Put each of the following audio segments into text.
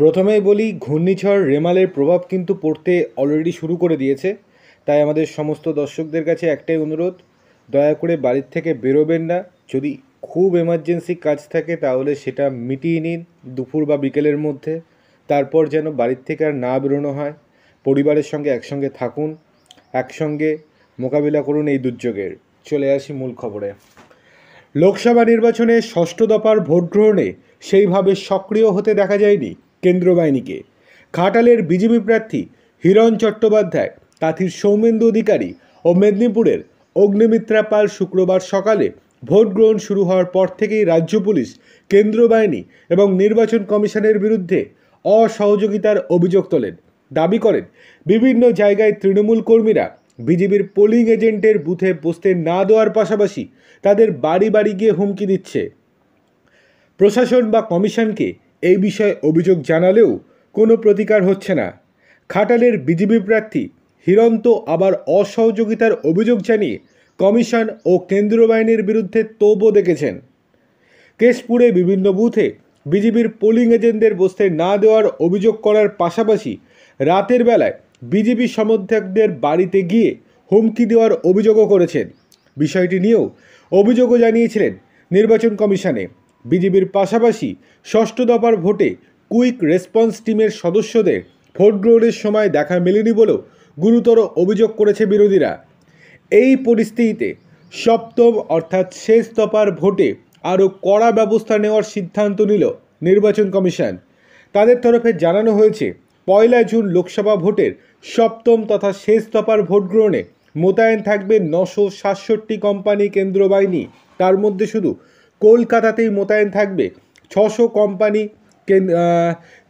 প্রথমেই বলি ঘূর্ণিঝড় রেমালের প্রভাব কিন্তু পড়তে অলরেডি শুরু করে দিয়েছে তাই আমাদের সমস্ত দর্শকদের কাছে একটাই অনুরোধ দয়া করে বাড়ির থেকে বেরোবেন না যদি খুব এমার্জেন্সি কাজ থাকে তাহলে সেটা মিটিয়ে নিন দুপুর বা বিকেলের মধ্যে তারপর যেন বাড়ির থেকে আর না বেরোনো হয় পরিবারের সঙ্গে একসঙ্গে থাকুন একসঙ্গে মোকাবিলা করুন এই দুর্যোগের চলে আসি মূল খবরে লোকসভা নির্বাচনে ষষ্ঠ দফার ভোট গ্রহণে সেইভাবে সক্রিয় হতে দেখা যায়নি কেন্দ্র বাহিনীকে ঘাটালের বিজেপি প্রার্থী হিরণ চট্টোপাধ্যায় তাঁথির সৌমেন্দু অধিকারী ও মেদিনীপুরের অগ্নিমিত্রা পাল শুক্রবার সকালে ভোট গ্রহণ শুরু হওয়ার পর থেকেই রাজ্য পুলিশ কেন্দ্র বাহিনী এবং নির্বাচন কমিশনের বিরুদ্ধে অসহযোগিতার অভিযোগ তোলেন দাবি করেন বিভিন্ন জায়গায় তৃণমূল কর্মীরা বিজেপির পোলিং এজেন্টের বুথে বসতে না দেওয়ার পাশাপাশি তাদের বাড়ি বাড়ি গিয়ে হুমকি দিচ্ছে প্রশাসন বা কমিশনকে এই বিষয়ে অভিযোগ জানালেও কোনো প্রতিকার হচ্ছে না খাটালের বিজেপি প্রার্থী হিরন্ত আবার অসহযোগিতার অভিযোগ জানিয়ে কমিশন ও কেন্দ্রীয় বাহিনীর বিরুদ্ধে তোপও দেখেছেন কেশপুরে বিভিন্ন বুথে বিজেপির পোলিং এজেন্টদের বসতে না দেওয়ার অভিযোগ করার পাশাপাশি রাতের বেলায় বিজেপি সমর্থকদের বাড়িতে গিয়ে হুমকি দেওয়ার অভিযোগও করেছেন বিষয়টি নিয়েও অভিযোগও জানিয়েছিলেন নির্বাচন কমিশনে বিজেপির পাশাপাশি ষষ্ঠ দফার ভোটে কুইক রেসপন্স টিমের সদস্যদের ভোট গ্রহণের সময় দেখা মেলেনি বলেও গুরুতর অভিযোগ করেছে বিরোধীরা এই পরিস্থিতিতে সপ্তম অর্থাৎ শেষ দফার ভোটে আরও কড়া ব্যবস্থা নেওয়ার সিদ্ধান্ত নিল নির্বাচন কমিশন তাদের তরফে জানানো হয়েছে পয়লা জুন লোকসভা ভোটের সপ্তম তথা শেষ দফার ভোট গ্রহণে মোতায়েন থাকবে নশো সাতষট্টি কোম্পানি কেন্দ্র বাহিনী তার মধ্যে শুধু কলকাতাতেই মোতায়েন থাকবে ছশো কোম্পানি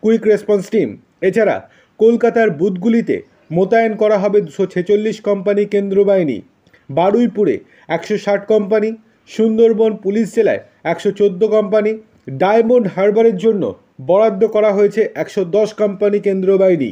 কুইক রেসপন্স টিম এছাড়া কলকাতার বুথগুলিতে মোতায়েন করা হবে দুশো ছেচল্লিশ কোম্পানি কেন্দ্র বাহিনী বারুইপুরে একশো ষাট কোম্পানি সুন্দরবন পুলিশ জেলায় একশো চোদ্দো কোম্পানি ডায়মন্ড হারবারের জন্য বরাদ্দ করা হয়েছে একশো দশ কোম্পানি কেন্দ্র বাহিনী